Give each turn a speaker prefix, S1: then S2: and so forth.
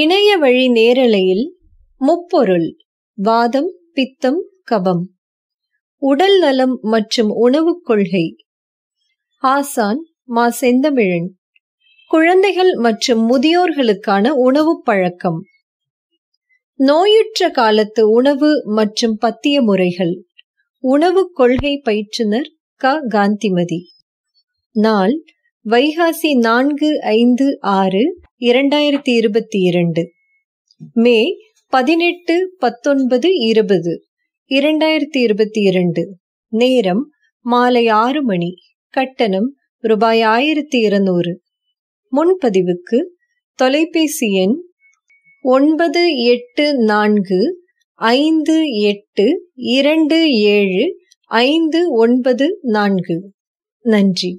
S1: இணைய வழி நேரலையில் முப்பொருள் வாதம் பித்தம் கபம் உடல் நலம் மற்றும் உணவுக் கொள்கை ஆசான் மா செந்தமிழன் குழந்தைகள் மற்றும் முதியோர்களுக்கான உணவு பழக்கம் நோயுற்ற காலத்து உணவு மற்றும் பத்திய முறைகள் உணவுக் கொள்கை பயிற்றுனர் க காந்திமதி நாள் வைகாசி நான்கு ஐந்து ஆறு இரண்டாயிரத்தி இருபத்தி இரண்டு மே பதினெட்டு பத்தொன்பது இருபது இரண்டாயிரத்தி இருபத்தி இரண்டு நேரம் மாலை ஆறு மணி கட்டணம் ரூபாய் ஆயிரத்தி இருநூறு முன்பதிவுக்கு தொலைபேசி எண் ஒன்பது எட்டு நான்கு ஐந்து எட்டு இரண்டு ஏழு ஐந்து ஒன்பது நான்கு நன்றி